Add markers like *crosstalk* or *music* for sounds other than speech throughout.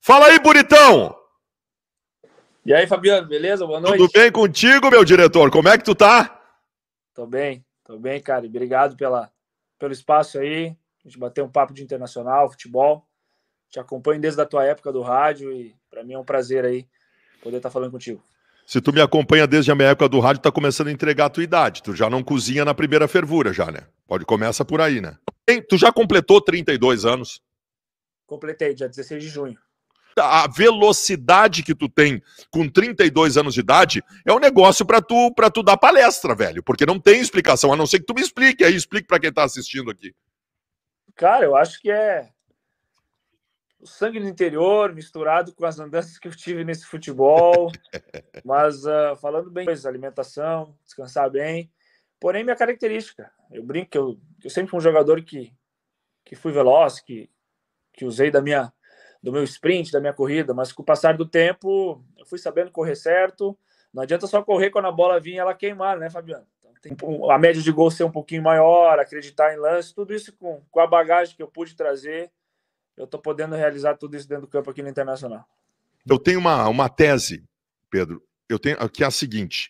Fala aí, bonitão! E aí, Fabiano, beleza? Boa noite. Tudo bem contigo, meu diretor? Como é que tu tá? Tô bem, tô bem, cara. Obrigado pela, pelo espaço aí. A gente bater um papo de internacional, futebol. Te acompanho desde a tua época do rádio e para mim é um prazer aí poder estar tá falando contigo. Se tu me acompanha desde a minha época do rádio, tá começando a entregar a tua idade. Tu já não cozinha na primeira fervura já, né? Pode começa por aí, né? Tu já completou 32 anos? Completei, dia 16 de junho. Tá, a velocidade que tu tem com 32 anos de idade é um negócio para tu para tu dar palestra, velho, porque não tem explicação, a não ser que tu me explique, aí explique para quem tá assistindo aqui. Cara, eu acho que é o sangue do interior misturado com as andanças que eu tive nesse futebol, *laughs* mas uh, falando bem, alimentação, descansar bem, porém minha característica, eu brinco que eu, eu sempre fui um jogador que, que fui veloz, que que usei da minha do meu sprint, da minha corrida, mas com o passar do tempo, eu fui sabendo correr certo. Não adianta só correr quando a bola vinha ela queimar, né, Fabiano? Então, a média de gol ser um pouquinho maior, acreditar em lance, tudo isso com, com a bagagem que eu pude trazer, eu estou podendo realizar tudo isso dentro do campo aqui no Internacional. Eu tenho uma, uma tese, Pedro, eu tenho que é a seguinte: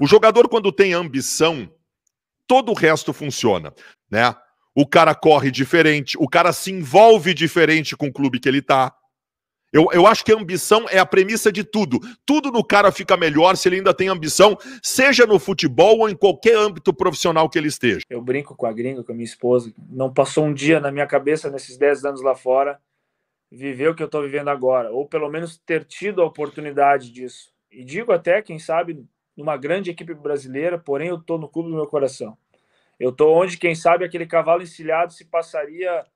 o jogador, quando tem ambição, todo o resto funciona, né? o cara corre diferente, o cara se envolve diferente com o clube que ele está. Eu, eu acho que a ambição é a premissa de tudo. Tudo no cara fica melhor se ele ainda tem ambição, seja no futebol ou em qualquer âmbito profissional que ele esteja. Eu brinco com a gringa, com a minha esposa. Não passou um dia na minha cabeça nesses 10 anos lá fora viver o que eu estou vivendo agora, ou pelo menos ter tido a oportunidade disso. E digo até, quem sabe, numa grande equipe brasileira, porém eu estou no clube do meu coração. Eu estou onde, quem sabe, aquele cavalo encilhado se passaria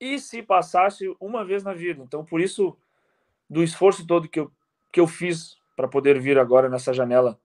e se passasse uma vez na vida. Então, por isso, do esforço todo que eu, que eu fiz para poder vir agora nessa janela,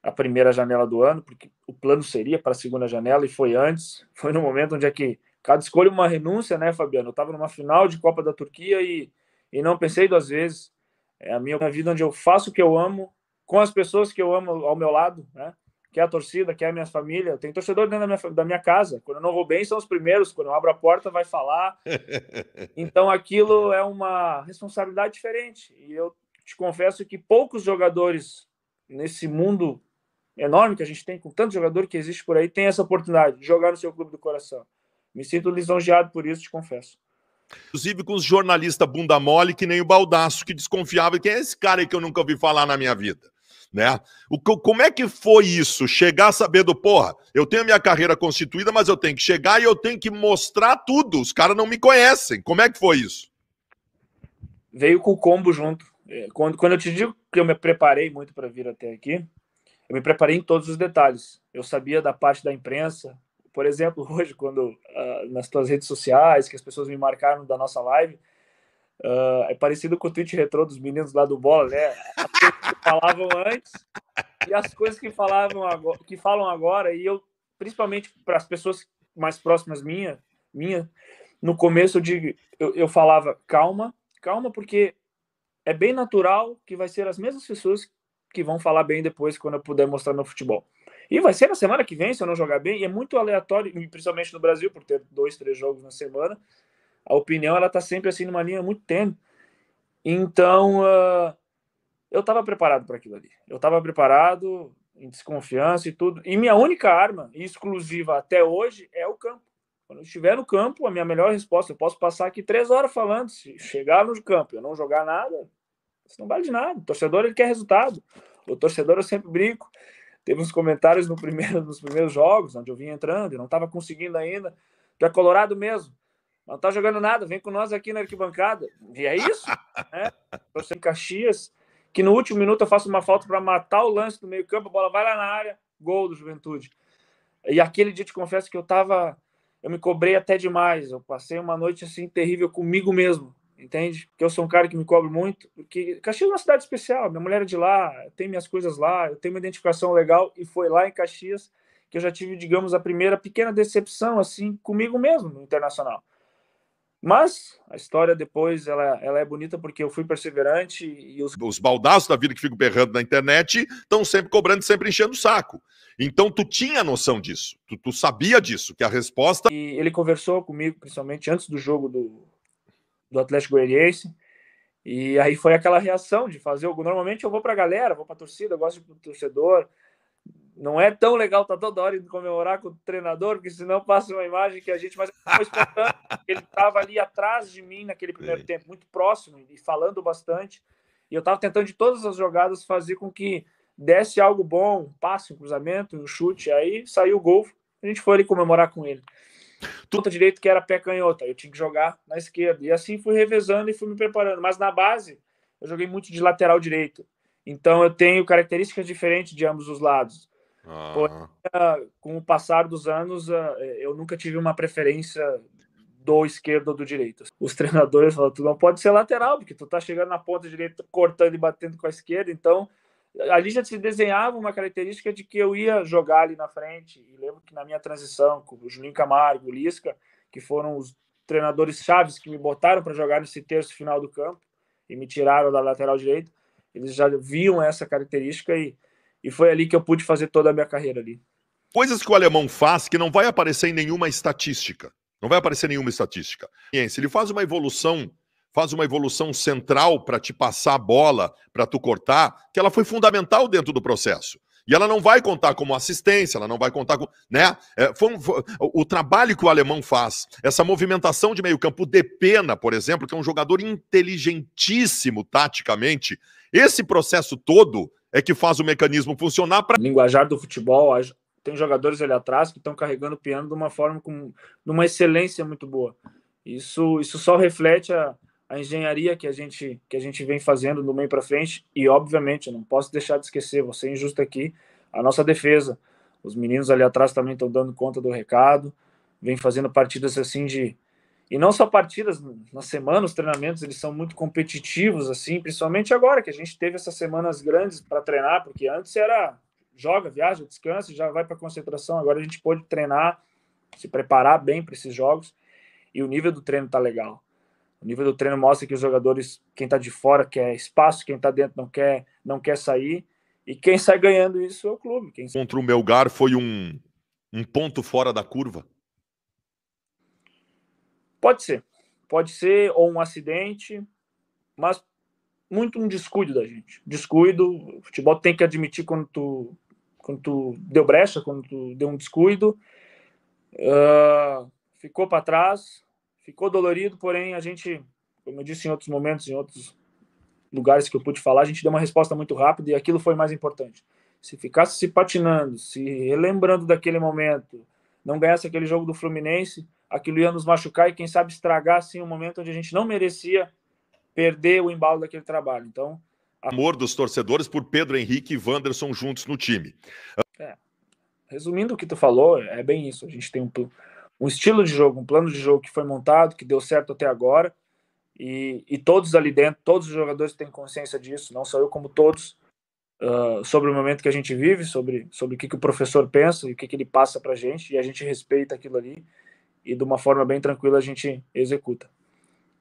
a primeira janela do ano, porque o plano seria para a segunda janela e foi antes, *laughs* foi no momento onde é que cada escolha uma renúncia, né, Fabiano? Eu estava numa final de Copa da Turquia e, e não pensei duas vezes. É a minha vida onde eu faço o que eu amo, com as pessoas que eu amo ao meu lado, né? que é a torcida, que é a minha família. Tem torcedor dentro da minha, da minha casa. Quando eu não vou bem, são os primeiros. Quando eu abro a porta, vai falar. *laughs* Então aquilo é uma responsabilidade diferente. E eu te confesso que poucos jogadores nesse mundo enorme que a gente tem, com tanto jogador que existe por aí, tem essa oportunidade de jogar no seu clube do coração. Me sinto lisonjeado por isso, te confesso. Inclusive com os jornalistas bunda mole, que nem o Baldaço, que desconfiava. Quem é esse cara aí que eu nunca ouvi falar na minha vida? né? O, como é que foi isso? Chegar sabendo, porra, eu tenho minha carreira constituída, mas eu tenho que chegar e eu tenho que mostrar tudo. Os caras não me conhecem. Como é que foi isso? Veio com o combo junto. É, quando, quando eu te digo que eu me preparei muito para vir até aqui, eu me preparei em todos os detalhes. Eu sabia da parte da imprensa. Por exemplo, *laughs* hoje, quando uh, nas tuas redes sociais, que as pessoas me marcaram da nossa live, Uh, é parecido com o tweet retrô dos meninos lá do Bola, né? A falavam antes e as coisas que falavam agora, que falam agora e eu principalmente para as pessoas mais próximas minha, minha, no começo eu digo, eu, eu falava calma, calma porque é bem natural que vai ser as mesmas pessoas que vão falar bem depois quando eu puder mostrar meu futebol. E vai ser na semana que vem, se eu não jogar bem, e é muito aleatório, principalmente no Brasil, por ter dois, três jogos na semana. A opinião, ela tá sempre assim, numa linha muito tênue. Então, uh, eu estava preparado para aquilo ali. Eu estava preparado em desconfiança e tudo. E minha única arma exclusiva até hoje é o campo. Quando eu estiver no campo, a minha melhor resposta, eu posso passar aqui três horas falando. Se chegar no campo e eu não jogar nada, isso não vale de nada. O torcedor ele quer resultado. O torcedor eu sempre brinco. Teve uns comentários no primeiro, nos primeiros jogos, onde eu vim entrando, e não estava conseguindo ainda. Tu é colorado mesmo. Não tá jogando nada, vem com nós aqui na arquibancada. E é isso, né? Torcendo Caxias que no último minuto eu faço uma falta para matar o lance do meio campo, a bola vai lá na área, gol do Juventude. E aquele dia, te confesso que eu tava, eu me cobrei até demais, eu passei uma noite assim terrível comigo mesmo, entende? Porque eu sou um cara que me cobro muito, porque Caxias é uma cidade especial, minha mulher é de lá, tem minhas coisas lá, eu tenho uma identificação legal e foi lá em Caxias que eu já tive, digamos, a primeira pequena decepção assim comigo mesmo no internacional. Mas a história depois ela, ela é bonita porque eu fui perseverante e os... os baldaços da vida que ficam berrando na internet estão sempre cobrando, sempre enchendo o saco. Então tu tinha noção disso, tu, tu, sabia disso, que a resposta. E ele conversou comigo, principalmente antes do jogo do, do Atlético Goianiense. E aí foi aquela reação de fazer algo. Normalmente eu vou para a galera, vou para a torcida, eu gosto de torcedor, não é tão legal estar tá toda hora indo comemorar com o treinador, porque senão passa uma imagem que a gente. Mas *laughs* ele estava ali atrás de mim naquele primeiro Sim. tempo, muito próximo e falando bastante. E eu estava tentando de todas as jogadas fazer com que desse algo bom, um passe, um cruzamento, um chute. Aí saiu o gol, a gente foi ali comemorar com ele. Ponta direito que era pé canhota, eu tinha que jogar na esquerda. E assim fui revezando e fui me preparando. Mas na base, eu joguei muito de lateral direito. Então eu tenho características diferentes de ambos os lados. Uhum. Porém, com o passar dos anos, ah, eh, eu nunca tive uma preferência do esquerdo ou do direito. Os treinadores falam, tu não pode ser lateral, porque tu tá chegando na ponta direita, cortando e batendo com a esquerda, então ali já se desenhava uma característica de que eu ia jogar ali na frente, e lembro que na minha transição com o Juninho Camargo, o Lisca, que foram os treinadores chaves que me botaram para jogar nesse terço final do campo, e me tiraram da lateral direita, eles já viam essa característica e e foi ali que eu pude fazer toda a minha carreira ali. Coisas que o alemão faz que não vai aparecer em nenhuma estatística. Não vai aparecer nenhuma estatística. Ele faz uma evolução, faz uma evolução central para te passar a bola, para tu cortar, que ela foi fundamental dentro do processo. E ela não vai contar como assistência, ela não vai contar com. Né? É, foi um, foi, o trabalho que o alemão faz, essa movimentação de meio-campo, de pena, por exemplo, que é um jogador inteligentíssimo taticamente, esse processo todo é que faz o mecanismo funcionar para. Linguajar do futebol, tem jogadores ali atrás que estão carregando o piano de uma forma com uma excelência muito boa. Isso, isso só reflete a, a engenharia que a gente que a gente vem fazendo do meio para frente e obviamente não posso deixar de esquecer, você injusto aqui, a nossa defesa. Os meninos ali atrás também estão dando conta do recado, vem fazendo partidas assim de e não só partidas na semana, os treinamentos eles são muito competitivos assim, principalmente agora que a gente teve essas semanas grandes para treinar, porque antes era joga, viaja, descansa, já vai para concentração. Agora a gente pode treinar, se preparar bem para esses jogos e o nível do treino tá legal. O nível do treino mostra que os jogadores, quem tá de fora quer espaço, quem tá dentro não quer, não quer sair. E quem sai ganhando isso é o clube. Quem... Contra o Melgar foi um, um ponto fora da curva. Pode ser. Pode ser ou um acidente, mas muito um descuido da gente. Descuido, o futebol tem que admitir quando tu, quando tu deu brecha, quando tu deu um descuido. Uh, ficou para trás, ficou dolorido, porém a gente, como eu disse em outros momentos, em outros lugares que eu pude falar, a gente deu uma resposta muito rápida e aquilo foi mais importante. Se ficasse se patinando, se relembrando daquele momento, não ganhasse aquele jogo do Fluminense, aquilo ia nos machucar e, quem sabe, estragar assim, um momento onde a gente não merecia perder o embalo daquele trabalho. Então. A... Amor dos torcedores por Pedro Henrique e Wanderson juntos no time. É. Resumindo o que tu falou, é bem isso. A gente tem um, um estilo de jogo, um plano de jogo que foi montado, que deu certo até agora. E, e todos ali dentro, todos os jogadores têm consciência disso, não só eu, como todos, uh, sobre o momento que a gente vive, sobre, sobre o que, que o professor pensa e o que, que ele passa para a gente, e a gente respeita aquilo ali e de uma forma bem tranquila a gente executa.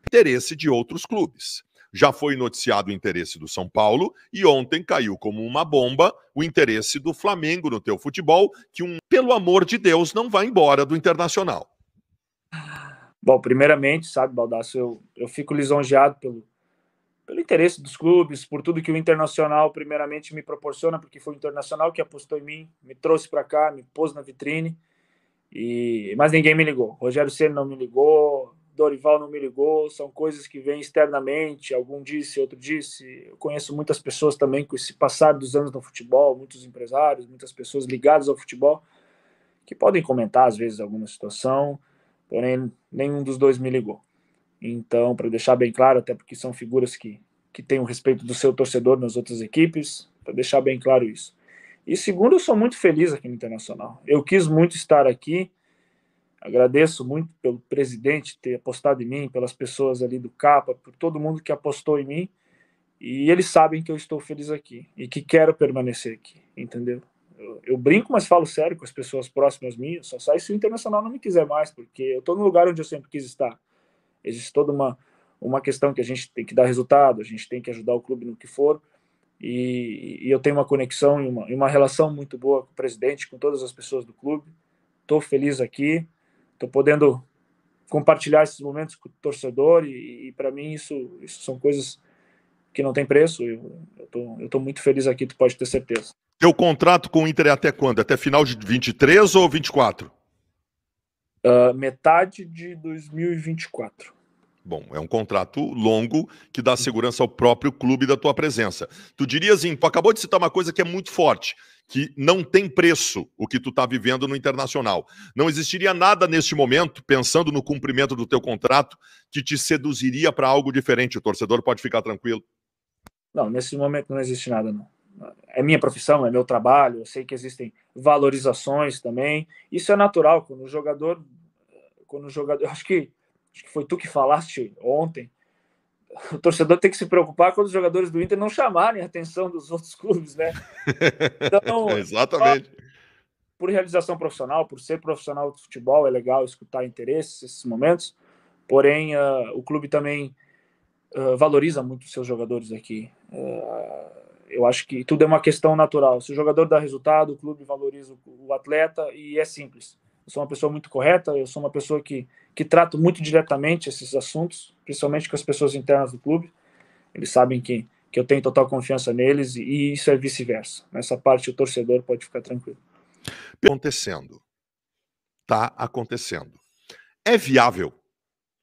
Interesse de outros clubes. Já foi noticiado o interesse do São Paulo e ontem caiu como uma bomba o interesse do Flamengo no teu futebol, que um, pelo amor de Deus, não vai embora do Internacional. Bom, primeiramente, sabe, Baldasso, eu, eu fico lisonjeado pelo, pelo interesse dos clubes, por tudo que o Internacional primeiramente me proporciona, porque foi o Internacional que apostou em mim, me trouxe para cá, me pôs na vitrine. E, mas ninguém me ligou. Rogério Ceni não me ligou, Dorival não me ligou. São coisas que vêm externamente. Algum disse, outro disse. Eu conheço muitas pessoas também com esse passado dos anos no futebol, muitos empresários, muitas pessoas ligadas ao futebol que podem comentar às vezes alguma situação, porém nenhum dos dois me ligou. Então, para deixar bem claro, até porque são figuras que que têm o respeito do seu torcedor nas outras equipes, para deixar bem claro isso. E segundo, eu sou muito feliz aqui no Internacional. Eu quis muito estar aqui. Agradeço muito pelo presidente ter apostado em mim, pelas pessoas ali do Capa, por todo mundo que apostou em mim. E eles sabem que eu estou feliz aqui e que quero permanecer aqui, entendeu? Eu, eu brinco, mas falo sério com as pessoas próximas minhas. Só sai se o Internacional não me quiser mais, porque eu estou no lugar onde eu sempre quis estar. Existe toda uma, uma questão que a gente tem que dar resultado, a gente tem que ajudar o clube no que for e, e eu tenho uma conexão e uma, uma, relação muito boa com o presidente, com todas as pessoas do clube. Estou feliz aqui, estou podendo compartilhar esses momentos com o torcedor e, e para mim isso, isso são coisas que não tem preço. Eu estou eu tô muito feliz aqui, tu pode ter certeza. Teu contrato com o Inter é até quando? Até final de 23 ou 24? Uh, ah, metade de 2024. Bom, é um contrato longo que dá uhum. segurança ao próprio clube da tua presença. Tu dirias, assim, tu acabou de citar uma coisa que é muito forte, que não tem preço o que tu está vivendo no internacional. Não existiria nada neste momento, pensando no cumprimento do teu contrato, que te seduziria para algo diferente. O torcedor pode ficar tranquilo. Não, nesse momento não existe nada, não. É minha profissão, é meu trabalho. Eu sei que existem valorizações também. Isso é natural quando o jogador, quando o jogador, eu acho que acho que foi tu que falaste ontem, o torcedor tem que se preocupar quando os jogadores do Inter não chamarem a atenção dos outros clubes, né? *laughs* Então, Exatamente. Só, por realização profissional, por ser profissional de futebol, é legal escutar interesses, esses momentos, porém uh, o clube também uh, valoriza muito os seus jogadores aqui. Uh, eu acho que tudo é uma questão natural. Se o jogador dá resultado, o clube valoriza o, o atleta e é simples sou uma pessoa muito correta, eu sou uma pessoa que, que trato muito diretamente esses assuntos, principalmente com as pessoas internas do clube. Eles sabem que, que eu tenho total confiança neles e, e isso é vice-versa. Nessa parte, o torcedor pode ficar tranquilo. Acontecendo. Está acontecendo. É viável,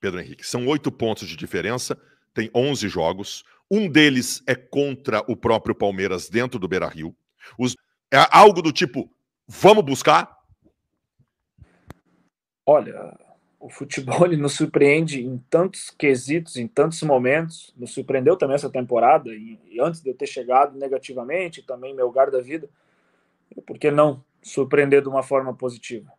Pedro Henrique. São oito pontos de diferença, tem onze jogos. Um deles é contra o próprio Palmeiras dentro do Beira Rio. Os... É algo do tipo: vamos buscar, Olha, o futebol *laughs* nos surpreende em tantos quesitos, em tantos momentos. Nos surpreendeu também essa temporada, e, e antes de eu ter chegado negativamente, também meu lugar da vida. Por que não surpreender de uma forma positiva?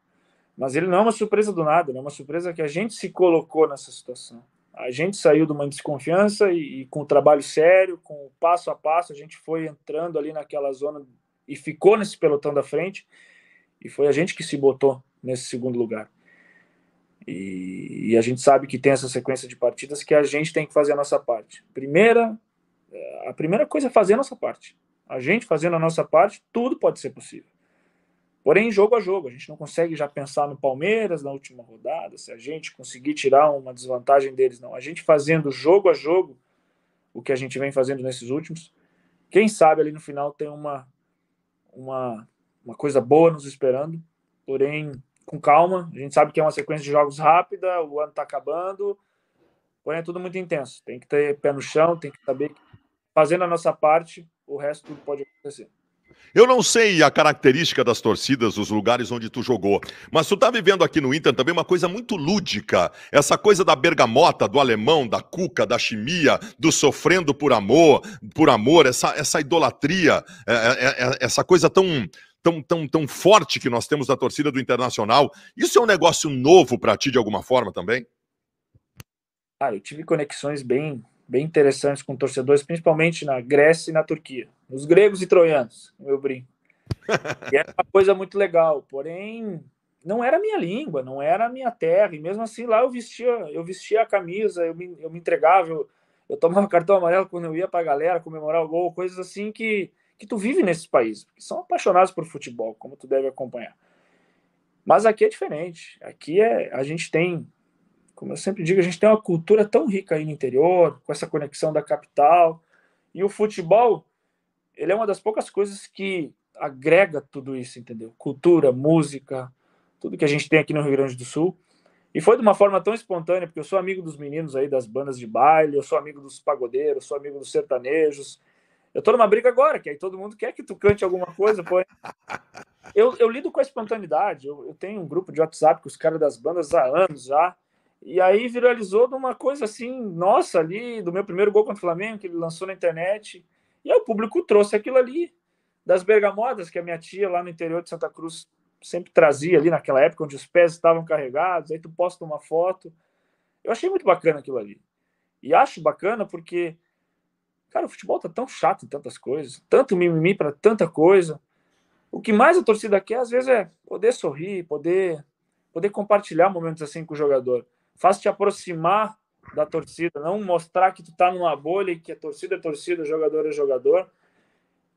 Mas ele não é uma surpresa do nada, é uma surpresa que a gente se colocou nessa situação. A gente saiu de uma desconfiança e, e com o trabalho sério, com o passo a passo, a gente foi entrando ali naquela zona e ficou nesse pelotão da frente. E foi a gente que se botou nesse segundo lugar. E, e, a gente sabe que tem essa sequência de partidas que a gente tem que fazer a nossa parte. Primeira, eh, a primeira coisa é fazer a nossa parte. A gente fazendo a nossa parte, tudo pode ser possível. Porém, jogo a jogo, a gente não consegue já pensar no Palmeiras na última rodada, se a gente conseguir tirar uma desvantagem deles, não. A gente fazendo jogo a jogo o que a gente vem fazendo nesses últimos, quem sabe ali no final tem uma, uma, uma coisa boa nos esperando. Porém, com calma. A gente sabe que é uma sequência de jogos rápida, o ano está acabando, porém é tudo muito intenso. Tem que ter pé no chão, tem que saber que fazendo a nossa parte, o resto tudo pode acontecer. Eu não sei a característica das torcidas, os lugares onde tu jogou, mas tu tá vivendo aqui no Inter também uma coisa muito lúdica. Essa coisa da bergamota, do alemão, da cuca, da chimia, do sofrendo por amor, por amor, essa, essa idolatria, é, é, é, essa coisa tão, tão, tão, tão forte que nós temos da torcida do Internacional. Isso é um negócio novo para ti de alguma forma também? Cara, eu tive conexões bem, bem interessantes com torcedores, principalmente na Grécia e na Turquia. Os gregos e troianos, meu brinco. E era uma coisa muito legal, porém não era minha língua, não era minha terra, e mesmo assim lá eu vestia, eu vestia a camisa, eu me, eu me entregava, eu, eu tomava *laughs* cartão amarelo quando eu ia para a galera comemorar o gol, coisas assim que que tu vive nesses países, que são apaixonados por futebol, como tu deve acompanhar. Mas aqui é diferente. Aqui é a gente tem, como eu sempre digo, a gente tem uma cultura tão rica aí no interior, com essa conexão da capital, e o futebol, ele é uma das poucas coisas que agrega tudo isso, entendeu? Cultura, música, tudo que a gente tem aqui no Rio Grande do Sul. E foi de uma forma tão espontânea, porque eu sou amigo dos meninos aí das bandas de baile, eu sou amigo dos pagodeiros, sou amigo dos sertanejos, eu tô numa briga agora, que aí todo mundo quer que tu cante alguma coisa, pô. Eu, eu lido com a espontaneidade. Eu, eu tenho um grupo de WhatsApp com os caras das bandas há anos já. E aí viralizou de uma coisa assim, nossa, ali, do meu primeiro gol contra o Flamengo, que ele lançou na internet. E aí o público trouxe aquilo ali, das bergamotas, que a minha tia lá no interior de Santa Cruz sempre trazia ali naquela época, onde os pés estavam carregados, aí tu posta uma foto. Eu achei muito bacana aquilo ali. E acho bacana porque Cara, o futebol tá tão chato em tantas coisas, tanto mimimi para tanta coisa. O que mais a torcida quer, às vezes, é poder sorrir, poder, poder compartilhar momentos assim com o jogador. Faz te aproximar da torcida, não mostrar que tu tá numa bolha e que a torcida é torcida, jogador é jogador.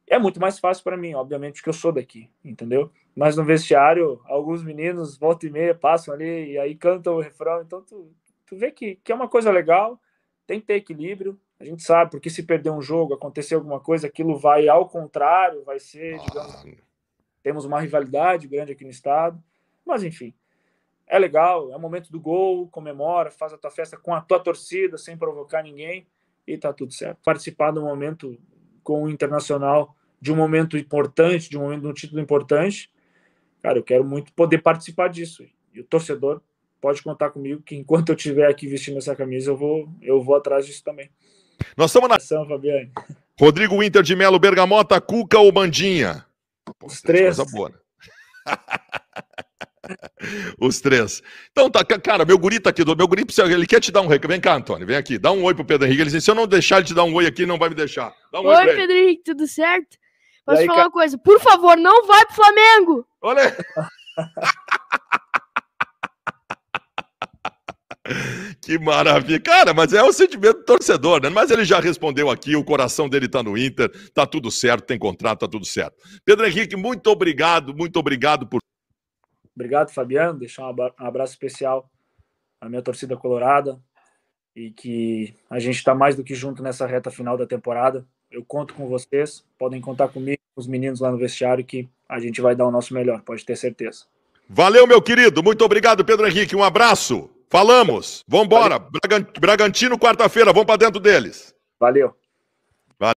É muito mais fácil para mim, obviamente, que eu sou daqui, entendeu? Mas no vestiário, alguns meninos, volta e meia, passam ali e aí cantam o refrão. Então tu, tu vê que, que é uma coisa legal, tem que ter equilíbrio, a gente sabe, porque se perder um jogo, acontecer alguma coisa, aquilo vai ao contrário, vai ser, ah, digamos, ah, temos uma rivalidade grande aqui no estado. Mas, enfim, é legal, é o momento do gol, comemora, faz a tua festa com a tua torcida, sem provocar ninguém, e tá tudo certo. Participar do momento com o Internacional, de um momento importante, de um momento de um título importante, cara, eu quero muito poder participar disso. E o torcedor pode contar comigo que enquanto eu estiver aqui vestindo essa camisa, eu vou, eu vou atrás disso também. Nós estamos na. Ação, Fabiane. Rodrigo Winter de Melo, Bergamota, Cuca ou Bandinha? Pô, Os três. Coisa boa, né? *laughs* Os três. Então tá, cara, meu guri tá aqui, meu guri ele quer te dar um recado. Vem cá, Antônio, vem aqui, dá um oi pro Pedro Henrique. Ele disse, se eu não deixar ele te dar um oi aqui, não vai me deixar. Um oi, oi Pedro Henrique, tudo certo? Posso aí, falar uma coisa? Por favor, não vai pro Flamengo! Olha! *laughs* Que maravilha. Cara, mas é o sentimento do torcedor, né? Mas ele já respondeu aqui, o coração dele tá no Inter, tá tudo certo, tem contrato, tá tudo certo. Pedro Henrique, muito obrigado, muito obrigado por. Obrigado, Fabiano. Deixar um abraço especial à minha torcida colorada e que a gente está mais do que junto nessa reta final da temporada. Eu conto com vocês, podem contar comigo, com os meninos lá no vestiário, que a gente vai dar o nosso melhor, pode ter certeza. Valeu, meu querido. Muito obrigado, Pedro Henrique. Um abraço. Falamos. Vambora. Bragantino, quarta-feira. Vamos para dentro deles. Valeu.